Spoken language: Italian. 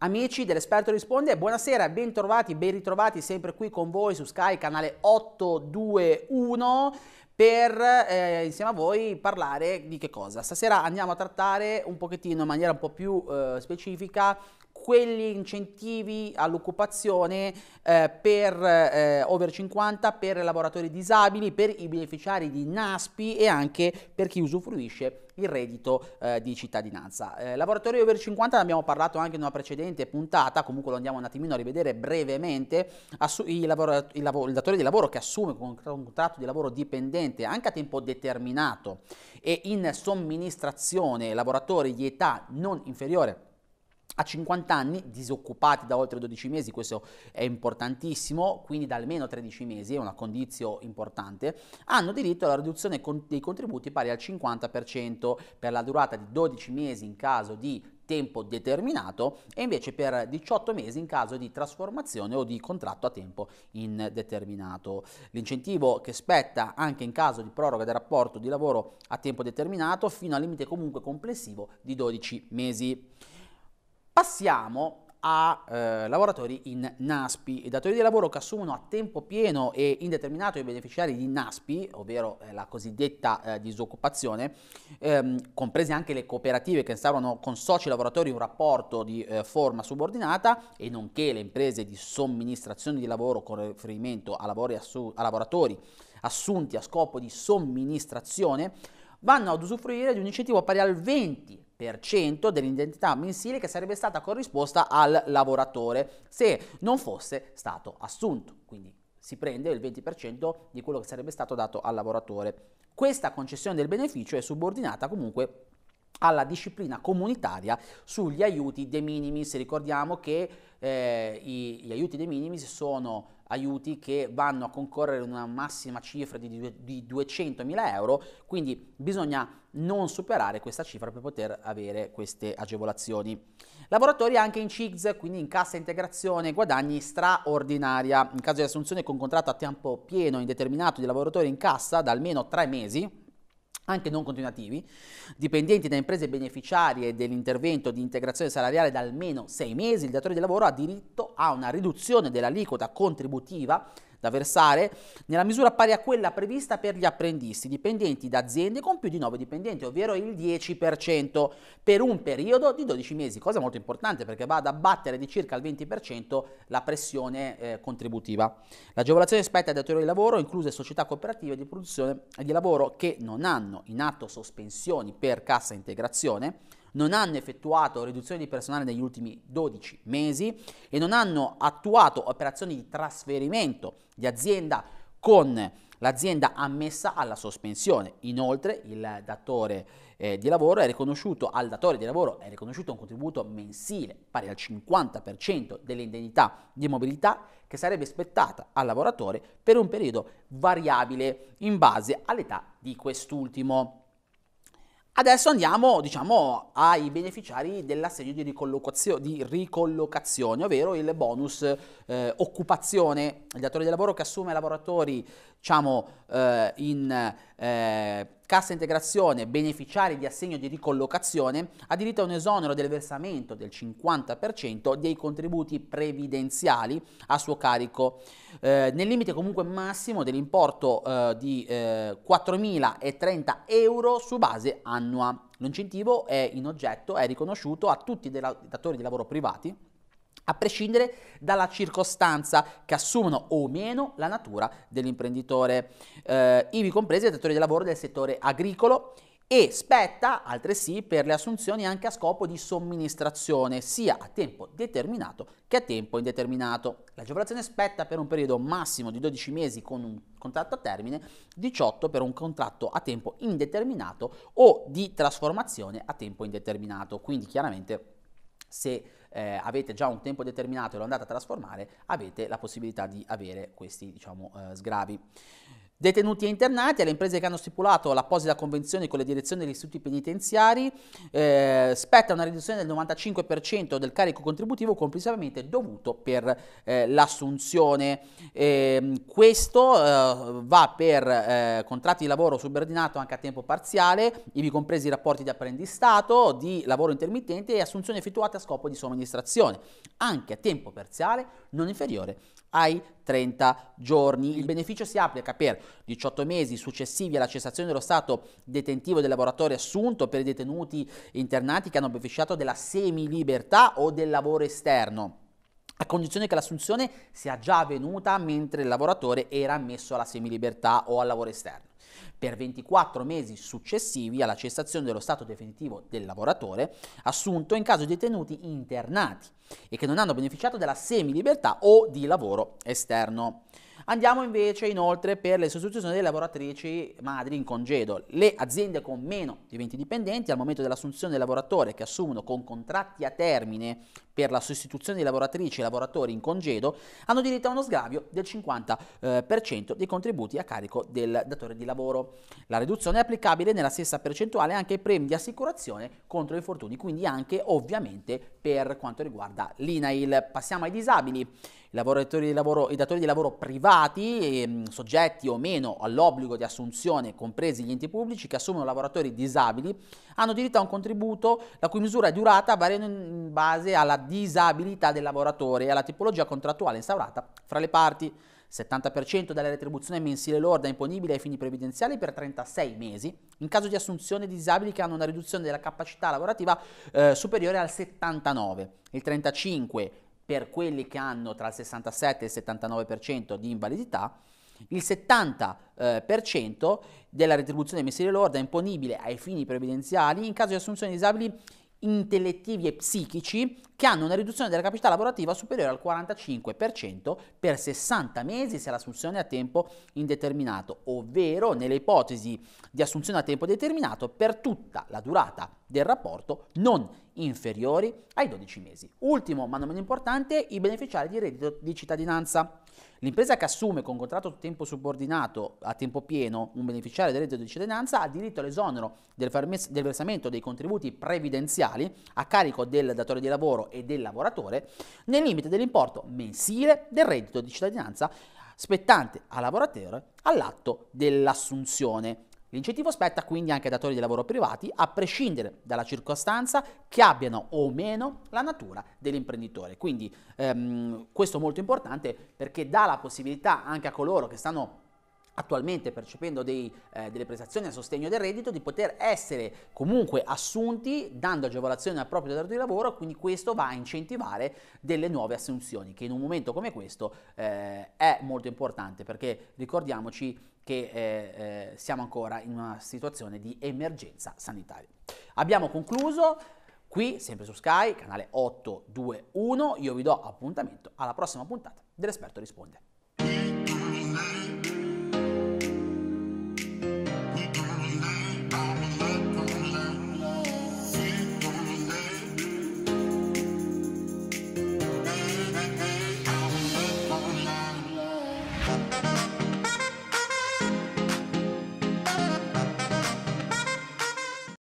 Amici dell'Esperto Risponde, buonasera, bentrovati, ben ritrovati sempre qui con voi su Sky, canale 821 per eh, insieme a voi parlare di che cosa. Stasera andiamo a trattare un pochettino in maniera un po' più eh, specifica quegli incentivi all'occupazione eh, per eh, over 50, per lavoratori disabili, per i beneficiari di NASPI e anche per chi usufruisce il reddito eh, di cittadinanza. Eh, lavoratori over 50 ne abbiamo parlato anche in una precedente puntata, comunque lo andiamo un attimino a rivedere brevemente, Assu il, lavoro, il, il, datore di lavoro che assume con un contratto di lavoro dipendente anche a tempo determinato e in somministrazione lavoratori di età non inferiore a 50 anni, disoccupati da oltre 12 mesi, questo è importantissimo, quindi da almeno 13 mesi, è una condizione importante, hanno diritto alla riduzione dei contributi pari al 50% per la durata di 12 mesi in caso di tempo determinato e invece per 18 mesi in caso di trasformazione o di contratto a tempo indeterminato. L'incentivo che spetta anche in caso di proroga del rapporto di lavoro a tempo determinato fino al limite comunque complessivo di 12 mesi. Passiamo a eh, lavoratori in NASPI. I datori di lavoro che assumono a tempo pieno e indeterminato i beneficiari di NASPI, ovvero eh, la cosiddetta eh, disoccupazione, ehm, comprese anche le cooperative che instaurano con soci lavoratori un rapporto di eh, forma subordinata e nonché le imprese di somministrazione di lavoro con riferimento a, assu- a lavoratori assunti a scopo di somministrazione, vanno ad usufruire di un incentivo pari al 20 dell'indentità mensile che sarebbe stata corrisposta al lavoratore se non fosse stato assunto. Quindi si prende il 20% di quello che sarebbe stato dato al lavoratore. Questa concessione del beneficio è subordinata comunque alla disciplina comunitaria sugli aiuti de minimis. Ricordiamo che eh, gli aiuti de minimis sono aiuti che vanno a concorrere in una massima cifra di, di 200.000 euro, quindi bisogna non superare questa cifra per poter avere queste agevolazioni. Lavoratori anche in CIGS, quindi in cassa integrazione guadagni straordinaria. In caso di assunzione con contratto a tempo pieno indeterminato di lavoratori in cassa da almeno tre mesi, anche non continuativi, dipendenti da imprese beneficiarie dell'intervento di integrazione salariale da almeno sei mesi, il datore di lavoro ha diritto a una riduzione dell'aliquota contributiva da versare nella misura pari a quella prevista per gli apprendisti dipendenti da aziende con più di 9 dipendenti, ovvero il 10% per un periodo di 12 mesi, cosa molto importante perché va ad abbattere di circa il 20% la pressione eh, contributiva. L'agevolazione spetta ai datori di lavoro, incluse società cooperative di produzione e di lavoro che non hanno in atto sospensioni per cassa integrazione non hanno effettuato riduzioni di personale negli ultimi 12 mesi e non hanno attuato operazioni di trasferimento di azienda con l'azienda ammessa alla sospensione. Inoltre il datore eh, di lavoro è riconosciuto al datore di lavoro è riconosciuto un contributo mensile pari al 50% dell'indennità di mobilità che sarebbe spettata al lavoratore per un periodo variabile in base all'età di quest'ultimo. Adesso andiamo diciamo, ai beneficiari dell'assegno di, di, ricollocazione, ovvero il bonus eh, occupazione. Il datore di lavoro che assume lavoratori diciamo, eh, in eh, cassa integrazione beneficiari di assegno di ricollocazione ha diritto a un esonero del versamento del 50% dei contributi previdenziali a suo carico, eh, nel limite comunque massimo dell'importo eh, di eh, 4.030 euro su base annua. L'incentivo è in oggetto, è riconosciuto a tutti i datori di lavoro privati a prescindere dalla circostanza che assumono o meno la natura dell'imprenditore, eh, ivi compresi i datori di lavoro del settore agricolo e spetta altresì per le assunzioni anche a scopo di somministrazione, sia a tempo determinato che a tempo indeterminato. L'agevolazione spetta per un periodo massimo di 12 mesi con un contratto a termine, 18 per un contratto a tempo indeterminato o di trasformazione a tempo indeterminato. Quindi chiaramente se eh, avete già un tempo determinato e lo andate a trasformare, avete la possibilità di avere questi diciamo, eh, sgravi. Detenuti e internati, alle imprese che hanno stipulato l'apposita convenzione con le direzioni degli istituti penitenziari, eh, spetta una riduzione del 95% del carico contributivo complessivamente dovuto per eh, l'assunzione. Ehm, eh, questo va per eh, contratti di lavoro subordinato anche a tempo parziale, ivi compresi i rapporti di apprendistato, di lavoro intermittente e assunzioni effettuate a scopo di somministrazione, anche a tempo parziale non inferiore ai 30 giorni. Il beneficio si applica per 18 mesi successivi alla cessazione dello stato detentivo del lavoratore assunto per i detenuti internati che hanno beneficiato della semilibertà o del lavoro esterno a condizione che l'assunzione sia già avvenuta mentre il lavoratore era ammesso alla semilibertà o al lavoro esterno per 24 mesi successivi alla cessazione dello stato definitivo del lavoratore assunto in caso di detenuti internati e che non hanno beneficiato della semilibertà o di lavoro esterno. Andiamo invece inoltre per le sostituzioni delle lavoratrici madri in congedo. Le aziende con meno di 20 dipendenti al momento dell'assunzione del lavoratore che assumono con contratti a termine per la sostituzione di lavoratrici e lavoratori in congedo hanno diritto a uno sgravio del 50% eh, dei contributi a carico del datore di lavoro. La riduzione è applicabile nella stessa percentuale anche ai premi di assicurazione contro infortuni, quindi anche ovviamente per quanto riguarda l'INAIL. Passiamo ai disabili. I, lavoratori di lavoro, i datori di lavoro privati stati eh, soggetti o meno all'obbligo di assunzione, compresi gli enti pubblici che assumono lavoratori disabili, hanno diritto a un contributo la cui misura e durata variando in base alla disabilità del lavoratore e alla tipologia contrattuale instaurata fra le parti. 70% della retribuzione mensile lorda imponibile ai fini previdenziali per 36 mesi, in caso di assunzione di disabili che hanno una riduzione della capacità lavorativa eh, superiore al 79, il 35 per quelli che hanno tra il 67 e il 79% di invalidità, il 70% eh, della retribuzione mensile lorda imponibile ai fini previdenziali in caso di assunzione di disabili intellettivi e psichici che hanno una riduzione della capacità lavorativa superiore al 45% per 60 mesi se l'assunzione è a tempo indeterminato, ovvero nelle ipotesi di assunzione a tempo determinato per tutta la durata del rapporto non inferiori ai 12 mesi. Ultimo ma non meno importante, i beneficiari di reddito di cittadinanza. L'impresa che assume con contratto a tempo subordinato a tempo pieno un beneficiario del reddito di cittadinanza ha diritto all'esonero del, farmes- del versamento dei contributi previdenziali a carico del datore di lavoro e del lavoratore nel limite dell'importo mensile del reddito di cittadinanza spettante al lavoratore all'atto dell'assunzione L'incentivo spetta quindi anche ai datori di lavoro privati, a prescindere dalla circostanza che abbiano o meno la natura dell'imprenditore. Quindi ehm, questo è molto importante perché dà la possibilità anche a coloro che stanno attualmente percependo dei, eh, delle prestazioni a sostegno del reddito di poter essere comunque assunti dando agevolazione al proprio datore di lavoro, quindi questo va a incentivare delle nuove assunzioni che in un momento come questo eh, è molto importante perché ricordiamoci che eh, eh, siamo ancora in una situazione di emergenza sanitaria. Abbiamo concluso qui, sempre su Sky, canale 821. Io vi do appuntamento alla prossima puntata dell'Esperto Risponde.